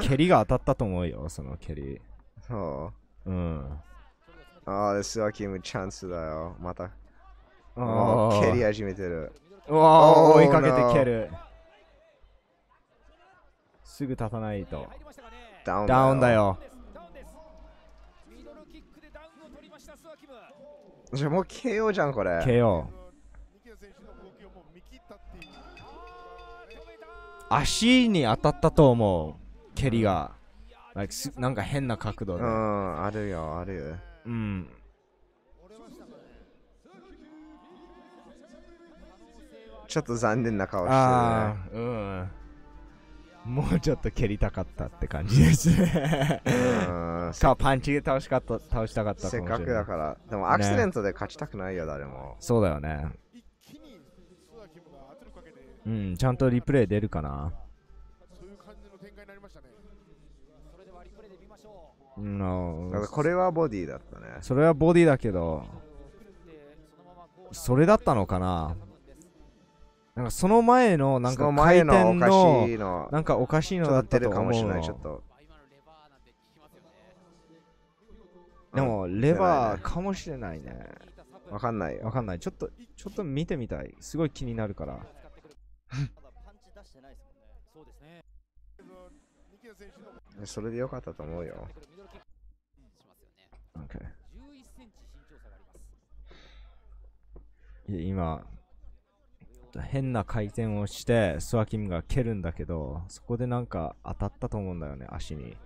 蹴りが当たったと思うよ、その蹴り。そう。うん。ああ、ですわ、キム、チャンスだよ。また。ああ、蹴り始めてる。わあ、追いかけて蹴る。すぐ立たないと。ダウンだよ。じゃもう KO じゃんこれ KO 足に当たったと思う蹴りが、うん、なんか変な角度うんあるよあるようんちょっと残念な顔してる、ね、うんもうちょっと蹴りたかったって感じですねあ、パンチで倒しかった倒したかったせっかくだからでもアクシデントで勝ちたくないよ、ね、誰もそうだよねうんちゃんとリプレイ出るかなうん、だこれはボディだったねそれはボディだけどそれだったのかななんかその前のなんか回転ののおかしいのなんかおかしいのだったと思うのでもレバーかもしれないねわかんないわかんないちょっとちょっと見てみたいすごい気になるから それでよかったと思うよ OK 今変な回転をしてスワキムが蹴るんだけどそこでなんか当たったと思うんだよね足に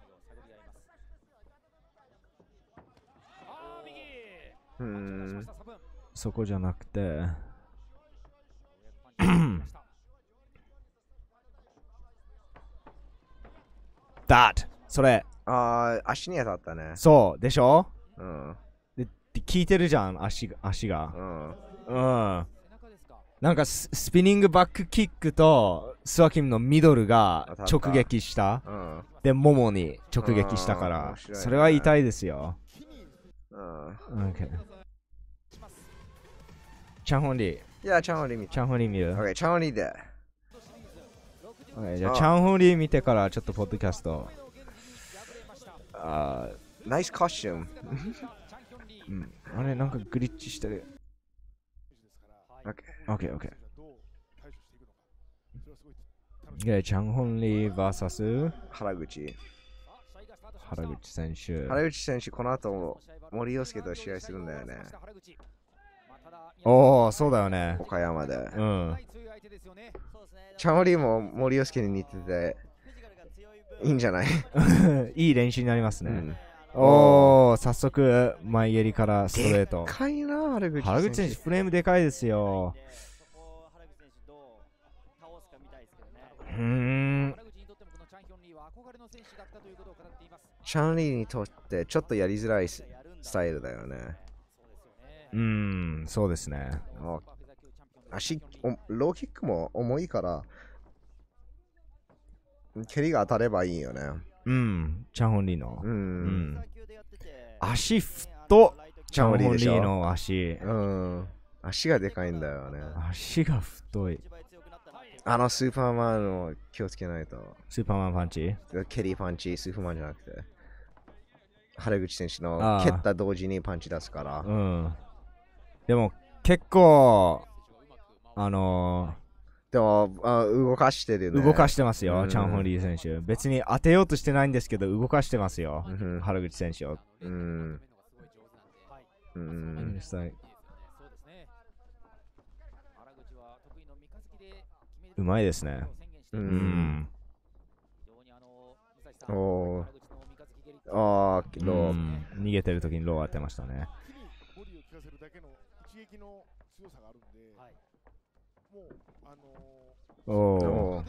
うんそこじゃなくて That それああ足に当たったねそうでしょうんで聞いてるじゃん足が足がうん、うんなんかスピニングバックキックとスワキムのミドルが直撃した、うん、でももに直撃したから、ね、それは痛いですよ、うん、okay. チャンホンリー y e チャンホンリー見チャンホンリー見る OK チャンホンリーで OK じゃあチャンホンリー見てからちょっとポッドキャストあナイスコスチューム、うん、あれなんかグリッチしてる OK OK。で、チャン・ホンリー VS 原口。原口選手。原口選手、この後森洋介と試合するんだよね。おお、そうだよね。岡山で。うん。チャン・ホンリーも森洋介に似てて、いいんじゃない いい練習になりますね。うんおー、早速、前襟からストレート。でかいな、原口選手。原口選手、フレームでかいですよ。うーん。チャンリーにとってちょっとやりづらいスタイルだよね。うん、そうですね。足ローキックも重いから、蹴りが当たればいいよね。うん、チャンホンリーの。うん。うん、足太チャンホンリーの足。うん。足がでかいんだよね。足が太い。あのスーパーマンを気をつけないと。スーパーマンパンチケリーパンチ、スーパーマンじゃなくて。原口選手の蹴った同時にパンチ出すから。うん。でも結構、あのーでもあ、動かしてるね。動かしてますよ、うんチャン・ホンリー選手。別に当てようとしてないんですけど、動かしてますよ、うん原口選手を。うん。うん。うまいですね。ううん。ん。おー。ああ、けど、うん逃げてる時にロー当てましたね。お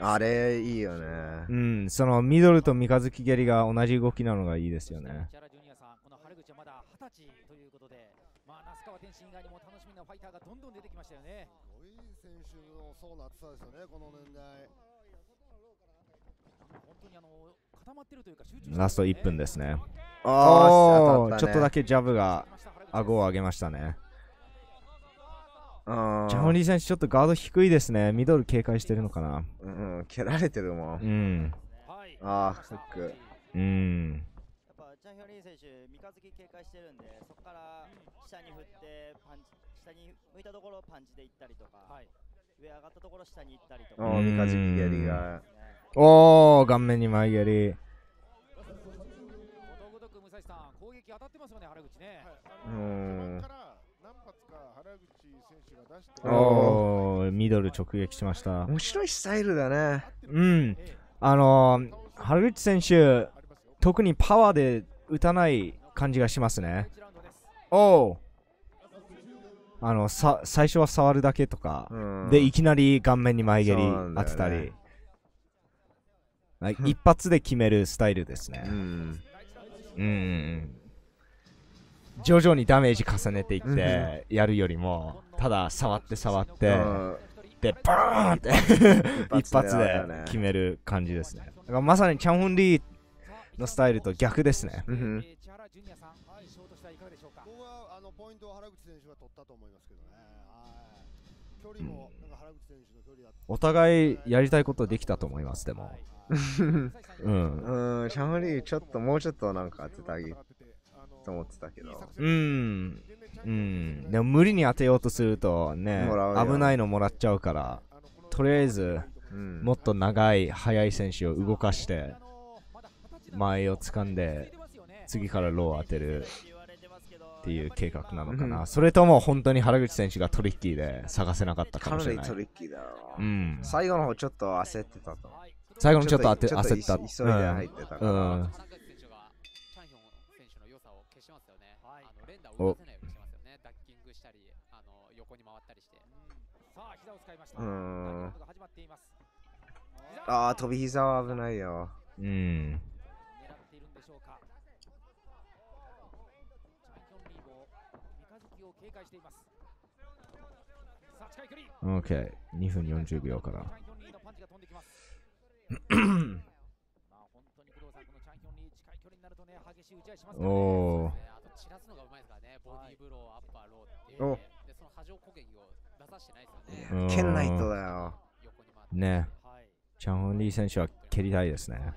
あれいいよね。うん、そのミドルと三日月蹴りが同じ動きなのがいいですよね。ジャラュニアさんこの口はまだ二十歳ということで、まあ、那須川天心以外にも楽しみなファイターがどんどん出てきましたよね。すごい選手の層の厚さですよね、この年代。本当にあの固まってるというか、集中、ラスト1分ですね。ああ、ね、ちょっとだけジャブが顎を上げましたね。ジャムリー選手、ちょっとガード低いですね。ミドル警戒してるのかな。うん、蹴られてるもん。うん。ああ、フック。うん。チャンヒョリン選手、三日月警戒してるんで、そこから下に振ってパンチ、下に向いたところパンチで行ったりとか、はい、上上がったところ下に行ったりとか、三日月蹴りが。おお、顔面に前蹴り。ごとごとく武蔵さん、攻撃当たってますよね、原口ね。はい、うん。おー、ミドル直撃しました。面白いスタイルだね。うん。あのー、原口選手、特にパワーで打たない感じがしますね。おー。あのさ最初は触るだけとか、でいきなり顔面に前蹴り当てたり、ね、はい、一発で決めるスタイルですね。うん。うん徐々にダメージ重ねていってやるよりも、ただ触って触って、でバーンって 一発で決める感じですねだからまさにチャン・フン・リーのスタイルと逆ですね、うん、僕はあのポイントを原口選手取ったと思いますけどね、距離もなんか原口選手の距離だお互いやりたいことできたと思います、でも。うん、うん、シャムリー、ちょっともうちょっとなんか当てたあと思ってたけどうんうんでも無理に当てようとするとね危ないのもらっちゃうからとりあえず、うん、もっと長い速い選手を動かして前を掴んで次からローを当てるっていう計画なのかな、うん、それとも本当に原口選手がトリッキーで探せなかったかもしれないトリッキーだろう、うん、最後の方ちょっと焦ってたと最後のちょっと焦った急いで入ってたから、うんを出せないようにしてますよねダッキングしたりあの横に回ったりして、さあ膝を使いましたうん始まっていますああ飛び膝は危ないようん狙っているんでしょうかチャンピオンリーボ三日月を警戒していますさあ近い距離 OK2 分40秒からおお。ボディーブロー、アッパー、ローってで、その波状攻撃を出さしてないですよね。蹴んないとだよ。ねチャン・ホンリー選手は蹴りたいですね。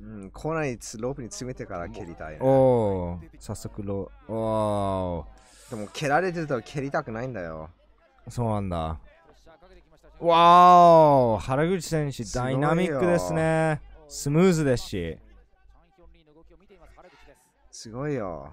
うん、コーナーにロープに詰めてから蹴りたい、ね。おお、早速ロー。おでも蹴られてると蹴りたくないんだよ。そうなんだ。わお、原口選手、ダイナミックですね。スムーズですし。すごいよ。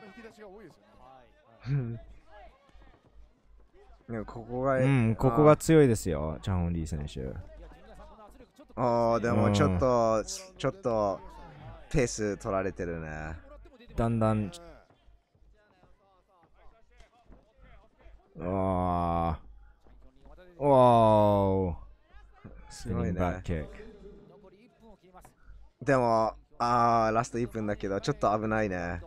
の引き出しが多いですよね。ここが、うん、ここが強いですよ、チャン・オンリー選手。ああ、でもちょっと、うん、ちょっと、ペース取られてるね。だんだん。ああ。わあ。すごいね。でも、ああ、ラスト1分だけど、ちょっと危ないね。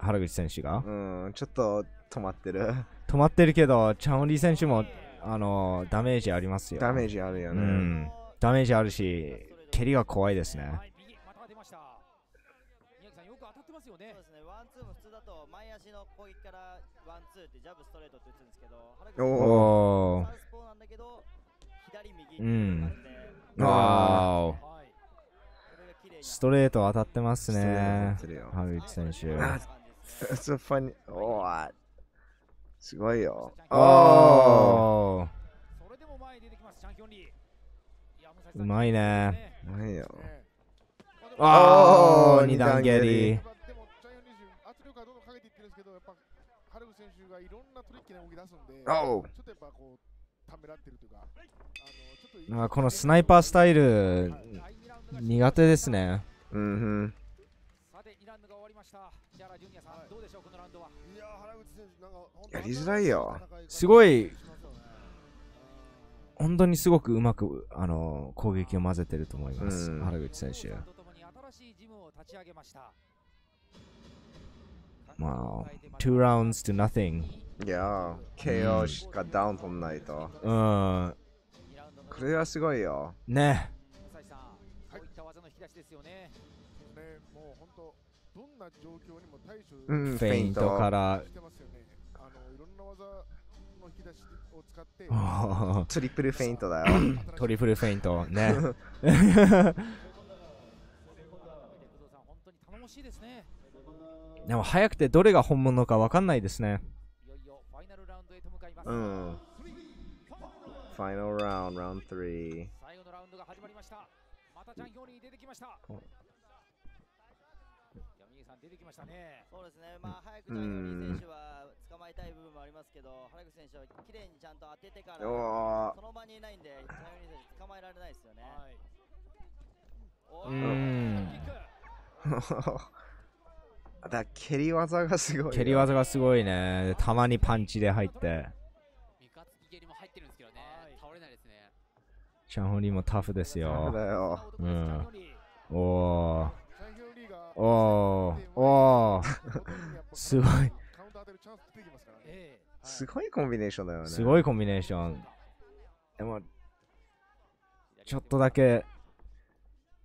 原口選手がうんちょっと止まってる止まってるけどチャン・オリー選手もあのダメージありますよダメージあるよね、うん、ダメージあるし蹴りが怖いですねそうですね、ワンツーも普通だと前足の攻撃からワンツーってジャブストレートって打つんですけど、なんだけど、左右うん。わストレート当たってますね、原口選手。That's a funny. h すごいよ。おーうまいね。うまいよ。おー二段蹴り。ハ選手がいろんなトリッキーな動き出すんで、ちょっとやっぱこう、ためらってるとか、あのちょこのスナイパースタイル、苦手ですね。うん、うん。さて、イランが終わりました。やりづらいよ。すごい、本当にすごくうまく、あのー、攻撃を混ぜてると思います、原口選手。まあ、2 rounds to nothing。いや KO しかダウン取んないと。うん。これはすごいよ。ね。はい、った技の引き出しですよね。もう本当どんな状況にも対処うん、フェイントからしてますよね。あのいろんな技の引き出しを使って、トリプルフェイントだよ。トリプルフェイントね本当に頼もしいですねでも早くてどれが本物か分かんないですねいよいよファイナルラウンドへと向かいます、うん。ファイナルラウンド、ラウンド3。最後のラウンドが始まりましたまたャン出てきました出てきましたねそうですね、まあ、早くジャン選手は捕まえたい部分もありますけど、原口選手は綺麗にちゃんと当ててから、その場にいないんで、ジャン選手捕まえられないですよね。はい、おーだ蹴り技がすごい蹴り技がすごいねたまにパンチで入って三日月蹴りも入ってるんですけどね倒れないですねチャンホリーもタフですよタフだよ、うん、おおおお すごい。すごいコンビネーションだよね。すごいコンビネーション。でも、ちょっとだけ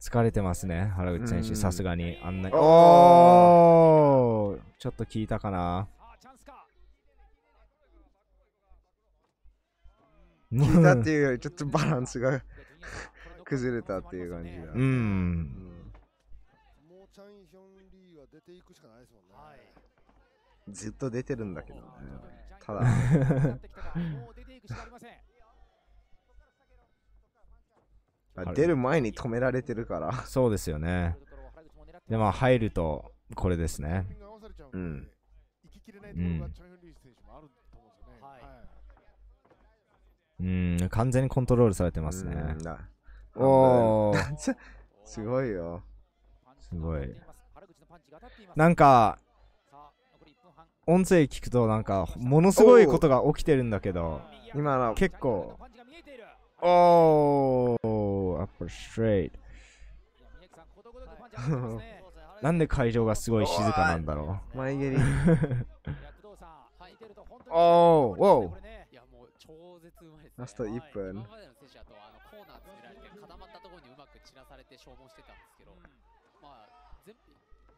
疲れてますね、原口選手、さすがに。あんなに。おちょっと効いたかな。効いたっていうより、ちょっとバランスが 崩れたっていう感じだ、うんていくしかないですもんね。はいずっと出てるんだけどね。ただ。出る前に止められてるから。そうですよね。で、まあ入ると、これですね。うん。うん。うん、完全にコントロールされてますね。おお すごいよ。すごい。なんか音声聞くとなんかものすごいことが起きてるんだけど今の結構おおアップストレーなんで会場がすごい静かなんだろう前蹴りおおおラスト1分今までの選手だとあのコーナー作られて固まったところにうまく散らされて消耗してたんですけど、まあ全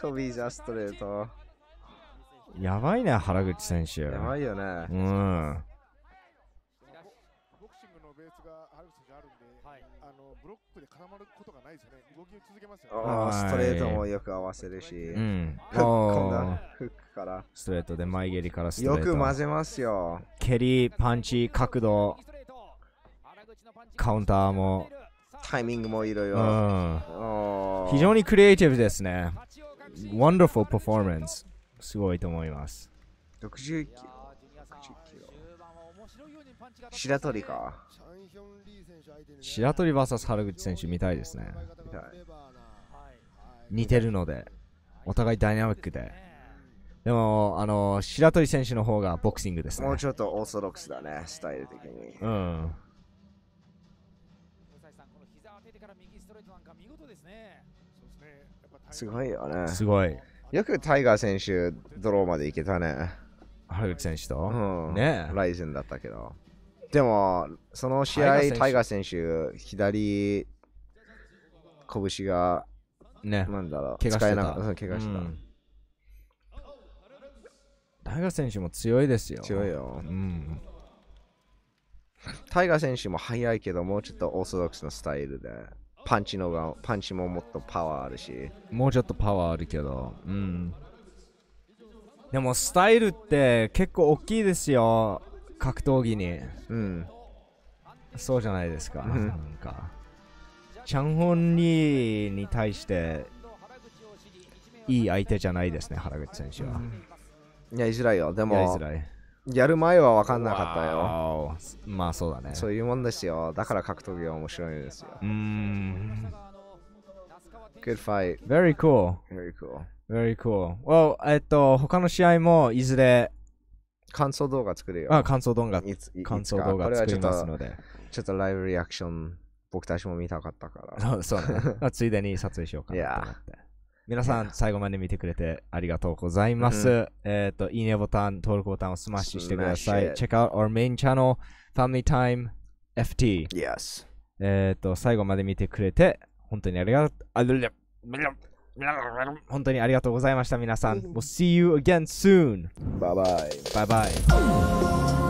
トビー・ジャストレート。やばいね、原口選手。やばいよね。うん。ブロックで絡まることがないですよね。ストレートもよく合わせるし。うん。フックから。ストレートで前蹴りからストレート。よく混ぜますよ。蹴り、パンチ、角度、カウンターも。タイミングもいろいろ。非常にクリエイティブですね。wonderful performance すごいと思います69キロ白鳥か白鳥 VS 原口選手見たいですね似てるのでお互いダイナミックででもあの白鳥選手の方がボクシングですねもうちょっとオーソドックスだねスタイル的にうんすごいよね。すごい。よくタイガー選手、ドローまで行けたね。原口選手と、うん、ねライゼンだったけど。でも、その試合、タイガー選手、左拳が、ね、なんだろう、怪我してた。怪我した、うん。タイガー選手も強いですよ。強いよ。うん、タイガー選手も速いけど、もうちょっとオーソドックスなスタイルで。パンチのがパンチももっとパワーあるしもうちょっとパワーあるけどうんでもスタイルって結構大きいですよ格闘技にうんそうじゃないですか、なんかチャンホンリーに対していい相手じゃないですね原口選手は、うん、いやいづらいよでもやづらいやる前は分かんなかったよ。まあそうだね。そういうもんですよ。だから格闘技は面白いですよ。うん。Good fight. Very cool. Very cool. Very cool. Well, えっと、他の試合もいずれ感想動画作るよ。あ、感想動画。感想動画作りますので。ちょっとライブリアクション僕たちも見たかったから。そうね。ついでに撮影しようかなと思って。y 皆さん最後まで見てくれてありがとうございます。うん、えっ、ー、と、いいねボタン、登録ボタンをスマッシュしてください。Check out our main channel, Family Time FT。Yes。えっ、ー、と、最後まで見てくれて、本当にありがとう。本当にありがとうございました、皆さん。We'll see you again soon. Bye bye. Bye bye.